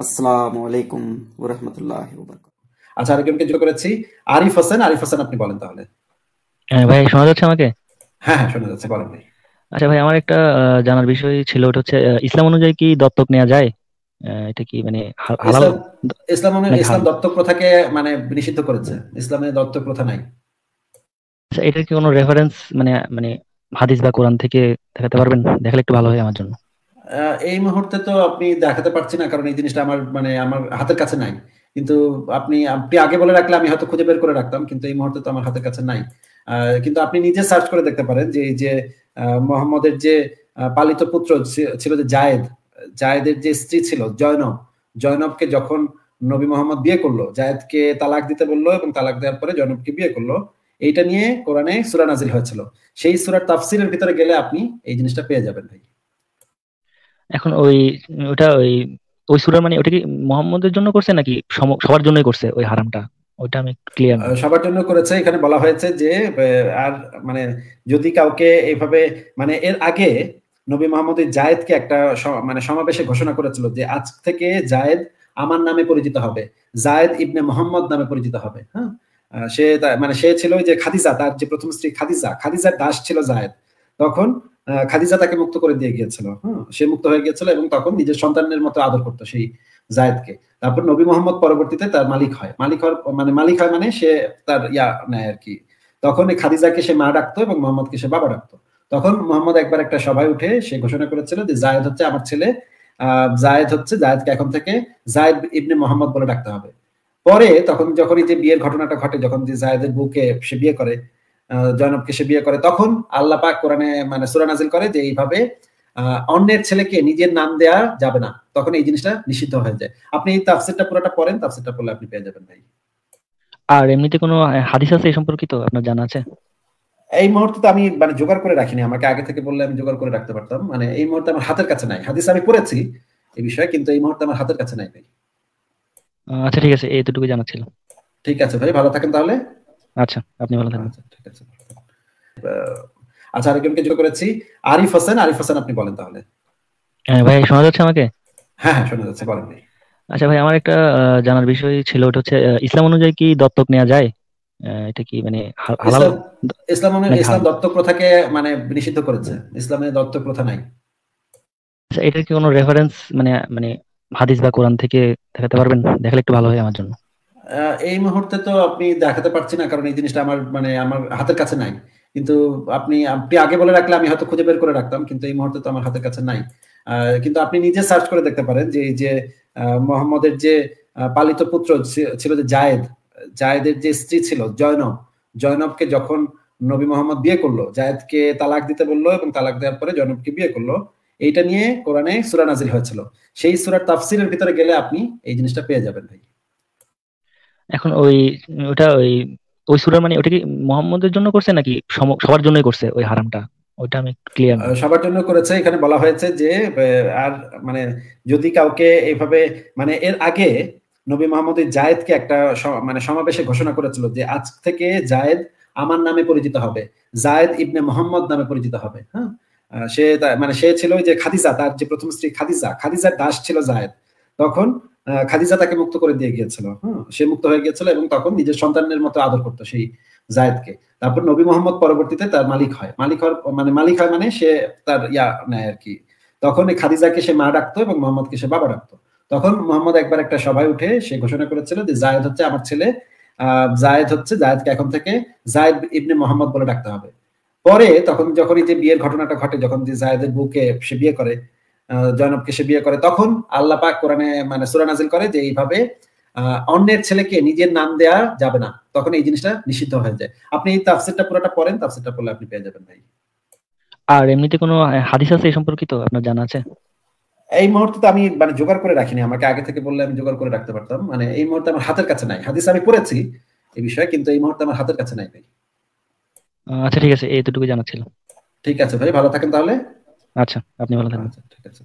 আলাইকুম আচ্ছা, করেছি আরিফ হোসেন আরিফ হোসেন আপনি বলেন তাহলে হ্যাঁ ভাই শোনা যাচ্ছে আমাকে হ্যাঁ হ্যাঁ শোনা যাচ্ছে বলেন আচ্ছা ভাই আমার একটা জানার বিষয় ছিল ওটা হচ্ছে ইসলাম অনুযায়ী কি দত্তক নেওয়া যায় এটা কি মানে হালাল ইসলাম ইসলাম মানে দত্তক প্রথাকে মানে নিষিদ্ধ করেছে ইসলামে দত্তক প্রথা নাই আচ্ছা, এটা কি কোনো রেফারেন্স মানে মানে হাদিস বা কোরআন থেকে দেখাতে পারবেন দেখালে একটু ভালো হয় আমার জন্য এই মুহূর্তে তো আপনি দেখাতে পারছি না কারণ এই জিনিসটা আমার মানে আমার হাতের কাছে নাই কিন্তু আপনি আপনি আগে বলে রাখলে আমি হয়তো খুঁজে বের করে রাখতাম কিন্তু এই মুহূর্তে তো আমার হাতের কাছে নাই কিন্তু আপনি নিজে সার্চ করে দেখতে পারেন যে এই যে মোহাম্মদের যে পালিত পুত্র ছিল যে জায়েদ জায়েদের যে স্ত্রী ছিল জয়নব জয়নবকে যখন নবী মোহাম্মদ বিয়ে করলো জায়েদকে তালাক দিতে বললো এবং তালাক দেওয়ার পরে জয়নবকে বিয়ে করলো এইটা নিয়ে কোরআনে সুরা নাজিল হয়েছিল সেই সুরার তাফসিলের ভিতরে গেলে আপনি এই জিনিসটা পেয়ে যাবেন ভাই এখন ওই ওটা ওই ওই সুরার মানে ওটা কি মোহাম্মদের জন্য করছে নাকি সবার জন্যই করছে ওই হারামটা ওটা আমি ক্লিয়ার সবার জন্য করেছে এখানে বলা হয়েছে যে আর মানে যদি কাউকে এইভাবে মানে এর আগে নবী মোহাম্মদ জায়েদকে একটা মানে সমাবেশে ঘোষণা করেছিল যে আজ থেকে জায়েদ আমার নামে পরিচিত হবে জায়েদ ইবনে মোহাম্মদ নামে পরিচিত হবে হ্যাঁ সে মানে সে ছিল যে খাদিজা তার যে প্রথম স্ত্রী খাদিজা খাদিজার দাস ছিল জায়েদ তখন খাদিজা তাকে মুক্ত করে দিয়ে গিয়েছিল হ্যাঁ সে মুক্ত হয়ে গিয়েছিল এবং তখন নিজের সন্তানের মতো আদর করতো সেই জায়দকে তারপর নবী মোহাম্মদ পরবর্তীতে তার মালিক হয় মালিক হওয়ার মানে মালিক হয় মানে সে তার ইয়া নেয় আর কি তখন এই খাদিজাকে সে মা ডাকতো এবং মোহাম্মদকে সে বাবা ডাকতো তখন মোহাম্মদ একবার একটা সভায় উঠে সে ঘোষণা করেছিল যে জায়দ হচ্ছে আমার ছেলে আহ জায়দ হচ্ছে জায়দকে এখন থেকে জায়দ ইবনে মোহাম্মদ বলে ডাকতে হবে পরে তখন যখন এই যে বিয়ের ঘটনাটা ঘটে যখন যে জায়দের বউকে সে বিয়ে করে জয়নবকে সে বিয়ে করে তখন আল্লাহ পাক কোরআনে মানে সুরা নাজিল করে যে এইভাবে অন্যের ছেলেকে নিজের নাম দেয়া যাবে না তখন এই জিনিসটা নিষিদ্ধ হয়ে যায় আপনি এই তাফসিরটা পুরোটা পড়েন তাফসিরটা পড়লে আপনি পেয়ে যাবেন ভাই আর এমনিতে কোনো হাদিস আছে এই সম্পর্কিত আপনার জানা আছে এই মুহূর্তে তো আমি মানে জোগাড় করে রাখিনি আমাকে আগে থেকে বললে আমি জোগাড় করে রাখতে পারতাম মানে এই মুহূর্তে আমার হাতের কাছে নাই হাদিস আমি পড়েছি এই বিষয়ে কিন্তু এই মুহূর্তে আমার হাতের কাছে নাই ভাই আচ্ছা ঠিক আছে এইটুকু জানা ছিল ঠিক আছে ভাই ভালো থাকেন তাহলে আচ্ছা আপনি ভালো থাকেন আচ্ছা। ঠিক আছে আচ্ছা আরেকজনকে যোগ করেছি আরিফ হোসেন আরিফ হোসেন আপনি বলেন তাহলে হ্যাঁ ভাই শোনা যাচ্ছে আমাকে হ্যাঁ হ্যাঁ শোনা যাচ্ছে বলেন আচ্ছা ভাই আমার একটা জানার বিষয় ছিল ওটা হচ্ছে ইসলাম অনুযায়ী কি দত্তক নেওয়া যায় এটা কি মানে হালাল ইসলাম ইসলাম মানে দত্তক প্রথাকে মানে নিষিদ্ধ করেছে ইসলামে দত্তক প্রথা নাই আচ্ছা এটা কি কোনো রেফারেন্স মানে মানে হাদিস বা কোরআন থেকে দেখাতে পারবেন দেখালে একটু ভালো হয় আমার জন্য এই মুহূর্তে তো আপনি দেখাতে পারছি না কারণ এই জিনিসটা আমার মানে আমার হাতের কাছে নাই কিন্তু আপনি আপনি আগে বলে রাখলে আমি হয়তো খুঁজে বের করে রাখতাম কিন্তু এই মুহূর্তে তো আমার হাতের কাছে নাই কিন্তু আপনি নিজে সার্চ করে দেখতে পারেন যে যে মোহাম্মদের যে পালিত পুত্র ছিল যে জায়েদ জায়েদের যে স্ত্রী ছিল জয়নব জয়নবকে যখন নবী মোহাম্মদ বিয়ে করলো জায়েদকে তালাক দিতে বললো এবং তালাক দেওয়ার পরে জয়নবকে বিয়ে করলো এইটা নিয়ে কোরআনে সুরা নাজির হয়েছিল সেই সুরার তাফসিরের ভিতরে গেলে আপনি এই জিনিসটা পেয়ে যাবেন ভাই এখন ওই ওটা ওই ওই সুরার মানে ওটা কি মোহাম্মদের জন্য করছে নাকি সবার জন্যই করছে ওই হারামটা আমি ক্লিয়ার সবার জন্য করেছে এখানে বলা হয়েছে যে আর মানে যদি কাউকে এইভাবে মানে এর আগে নবী মোহাম্মদ জায়েদকে একটা মানে সমাবেশে ঘোষণা করেছিল যে আজ থেকে জায়েদ আমার নামে পরিচিত হবে জায়েদ ইবনে মোহাম্মদ নামে পরিচিত হবে হ্যাঁ সে মানে সে ছিল যে খাদিজা তার যে প্রথম স্ত্রী খাদিজা খাদিজার দাস ছিল জায়েদ তখন খাদিজা তাকে মুক্ত করে দিয়ে গিয়েছিল হ্যাঁ সে মুক্ত হয়ে গিয়েছিল এবং তখন নিজের সন্তানের মতো আদর করতো সেই জায়দকে তারপর নবী মোহাম্মদ পরবর্তীতে তার মালিক হয় মালিক হওয়ার মানে মালিক হয় মানে সে তার ইয়া নেয় আর কি তখন এই খাদিজাকে সে মা ডাকতো এবং মোহাম্মদকে সে বাবা ডাকতো তখন মোহাম্মদ একবার একটা সভায় উঠে সে ঘোষণা করেছিল যে জায়দ হচ্ছে আমার ছেলে জায়দ হচ্ছে জায়দকে এখন থেকে জায়দ ইবনে মোহাম্মদ বলে ডাকতে হবে পরে তখন যখন এই যে বিয়ের ঘটনাটা ঘটে যখন যে জায়দের বুকে সে বিয়ে করে জয়নবকে সে বিয়ে করে তখন আল্লাহ পাক কোরআনে মানে সুরা নাজিল করে যে এইভাবে অন্যের ছেলেকে নিজের নাম দেয়া যাবে না তখন এই জিনিসটা নিষিদ্ধ হয়ে যায় আপনি এই তাফসিরটা পুরোটা পড়েন তাফসিরটা পড়লে আপনি পেয়ে যাবেন ভাই আর এমনিতে কোনো হাদিস আছে এই সম্পর্কিত আপনার জানা আছে এই মুহূর্তে তো আমি মানে জোগাড় করে রাখিনি আমাকে আগে থেকে বললে আমি জোগাড় করে রাখতে পারতাম মানে এই মুহূর্তে আমার হাতের কাছে নাই হাদিস আমি পড়েছি এই বিষয়ে কিন্তু এই মুহূর্তে আমার হাতের কাছে নাই ভাই আচ্ছা ঠিক আছে এইটুকু জানা ছিল ঠিক আছে ভাই ভালো থাকেন তাহলে আচ্ছা আপনি ভালো থাকবেন আচ্ছা, ঠিক আছে